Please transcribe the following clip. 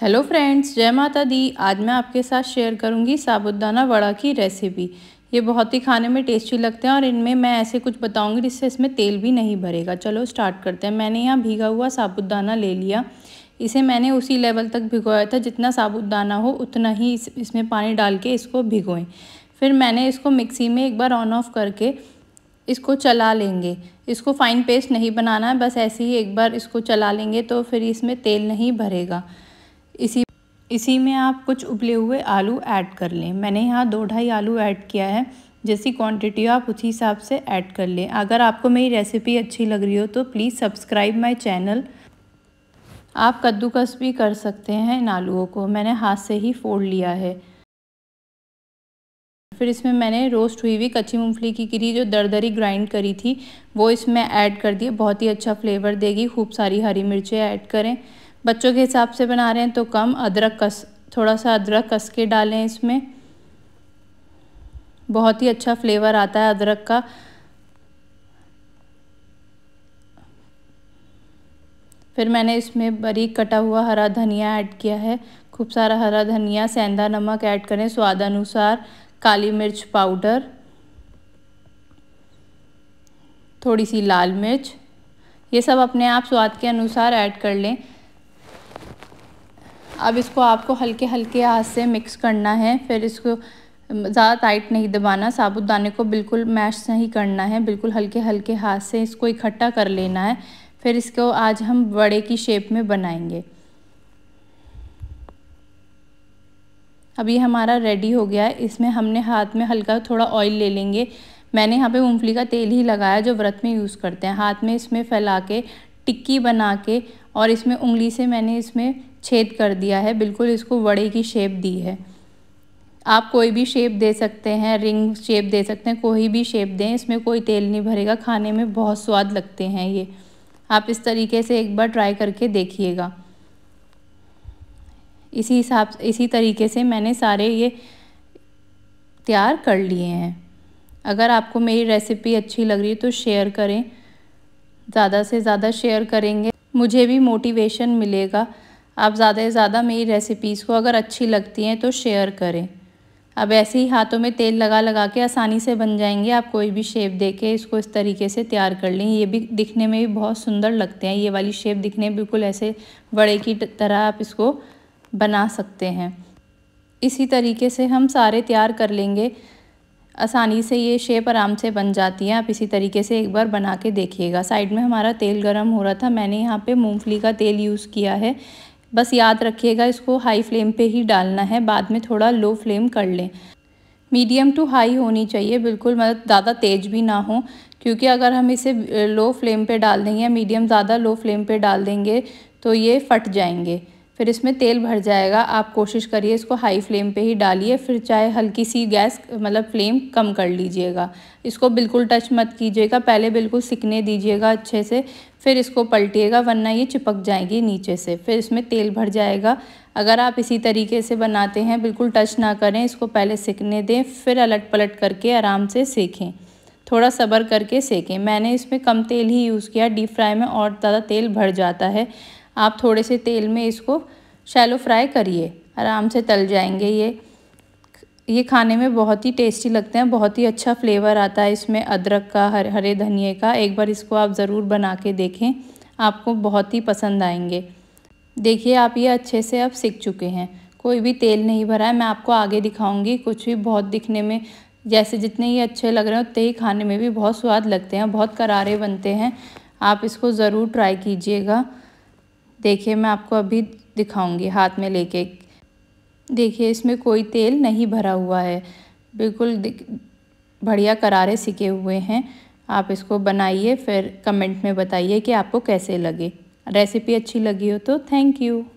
hello friends जय माता दी आज मैं आपके साथ शेयर करूंगी साबुदाना वड़ा की रेसिपी ये बहुत ही खाने में टेस्टी लगते हैं और इनमें मैं ऐसे कुछ बताऊंगी जिससे इसमें तेल भी नहीं भरेगा चलो स्टार्ट करते हैं मैंने यहाँ भीगा हुआ साबुदाना ले लिया इसे मैंने उसी लेवल तक भिगोया था जितना साबुदाना हो उतना ही इस, इसमें पानी डाल के इसको भिगोएं फिर मैंने इसको मिक्सी में एक बार ऑन ऑफ करके इसको चला लेंगे इसको फाइन पेस्ट नहीं बनाना है बस ऐसे ही एक बार इसको चला लेंगे तो फिर इसमें तेल नहीं भरेगा इसी इसी में आप कुछ उबले हुए आलू ऐड कर लें मैंने यहाँ दो ढाई आलू ऐड किया है जैसी क्वांटिटी हो आप उसी हिसाब से ऐड कर लें अगर आपको मेरी रेसिपी अच्छी लग रही हो तो प्लीज़ सब्सक्राइब माई चैनल आप कद्दूकस भी कर सकते हैं इन आलूओं को मैंने हाथ से ही फोड़ लिया है फिर इसमें मैंने रोस्ट हुई हुई कच्ची मूंगफली की गिरी जो दरदरी ग्राइंड करी थी वो इसमें ऐड कर दिए बहुत ही अच्छा फ्लेवर देगी खूब सारी हरी मिर्चें ऐड करें बच्चों के हिसाब से बना रहे हैं तो कम अदरक कस थोड़ा सा अदरक कस के डालें इसमें बहुत ही अच्छा फ्लेवर आता है अदरक का फिर मैंने इसमें बारीक कटा हुआ हरा धनिया ऐड किया है खूब सारा हरा धनिया सेंधा नमक ऐड करें स्वाद अनुसार काली मिर्च पाउडर थोड़ी सी लाल मिर्च ये सब अपने आप स्वाद के अनुसार ऐड कर लें अब इसको आपको हल्के हल्के हाथ से मिक्स करना है फिर इसको ज़्यादा टाइट नहीं दबाना साबुत दाने को बिल्कुल मैश नहीं करना है बिल्कुल हल्के हल्के हाथ से इसको इकट्ठा कर लेना है फिर इसको आज हम बड़े की शेप में बनाएंगे अब ये हमारा रेडी हो गया है इसमें हमने हाथ में हल्का थोड़ा ऑयल ले लेंगे मैंने यहाँ पे मूँगफली का तेल ही लगाया जो व्रत में यूज़ करते हैं हाथ में इसमें फैला के टिक्की बना के और इसमें उंगली से मैंने इसमें छेद कर दिया है बिल्कुल इसको वड़े की शेप दी है आप कोई भी शेप दे सकते हैं रिंग शेप दे सकते हैं कोई भी शेप दें इसमें कोई तेल नहीं भरेगा खाने में बहुत स्वाद लगते हैं ये आप इस तरीके से एक बार ट्राई करके देखिएगा इसी हिसाब इसी तरीके से मैंने सारे ये तैयार कर लिए हैं अगर आपको मेरी रेसिपी अच्छी लग रही है तो शेयर करें ज़्यादा से ज़्यादा शेयर करेंगे मुझे भी मोटिवेशन मिलेगा आप ज़्यादा से ज़्यादा मेरी रेसिपीज़ को अगर अच्छी लगती हैं तो शेयर करें अब ऐसे ही हाथों में तेल लगा लगा के आसानी से बन जाएंगे आप कोई भी शेप दे के इसको इस तरीके से तैयार कर लें ये भी दिखने में भी बहुत सुंदर लगते हैं ये वाली शेप दिखने बिल्कुल ऐसे बड़े की तरह आप इसको बना सकते हैं इसी तरीके से हम सारे तैयार कर लेंगे आसानी से ये शेप आराम से बन जाती है आप इसी तरीके से एक बार बना के देखिएगा साइड में हमारा तेल गर्म हो रहा था मैंने यहाँ पे मूंगफली का तेल यूज़ किया है बस याद रखिएगा इसको हाई फ्लेम पे ही डालना है बाद में थोड़ा लो फ्लेम कर लें मीडियम टू हाई होनी चाहिए बिल्कुल मतलब ज़्यादा तेज़ भी ना हो क्योंकि अगर हम इसे लो फ्लेम पे डाल देंगे या मीडियम ज़्यादा लो फ्लेम पे डाल देंगे तो ये फट जाएंगे फिर इसमें तेल भर जाएगा आप कोशिश करिए इसको हाई फ्लेम पे ही डालिए फिर चाहे हल्की सी गैस मतलब फ्लेम कम कर लीजिएगा इसको बिल्कुल टच मत कीजिएगा पहले बिल्कुल सिकने दीजिएगा अच्छे से फिर इसको पलटिएगा वरना ये चिपक जाएगी नीचे से फिर इसमें तेल भर जाएगा अगर आप इसी तरीके से बनाते हैं बिल्कुल टच ना करें इसको पहले सिकने दें फिर अलट पलट करके आराम से सेकें थोड़ा सबर करके सेकें मैंने इसमें कम तेल ही यूज़ किया डीप फ्राई में और ज़्यादा तेल भर जाता है आप थोड़े से तेल में इसको शैलो फ्राई करिए आराम से तल जाएंगे ये ये खाने में बहुत ही टेस्टी लगते हैं बहुत ही अच्छा फ्लेवर आता है इसमें अदरक का हर हरे धनिए का एक बार इसको आप ज़रूर बना के देखें आपको बहुत ही पसंद आएंगे देखिए आप ये अच्छे से अब सीख चुके हैं कोई भी तेल नहीं भरा है मैं आपको आगे दिखाऊंगी कुछ भी बहुत दिखने में जैसे जितने ही अच्छे लग रहे हैं उतने ही खाने में भी बहुत स्वाद लगते हैं बहुत करारे बनते हैं आप इसको ज़रूर ट्राई कीजिएगा देखिए मैं आपको अभी दिखाऊंगी हाथ में लेके देखिए इसमें कोई तेल नहीं भरा हुआ है बिल्कुल बढ़िया करारे सिके हुए हैं आप इसको बनाइए फिर कमेंट में बताइए कि आपको कैसे लगे रेसिपी अच्छी लगी हो तो थैंक यू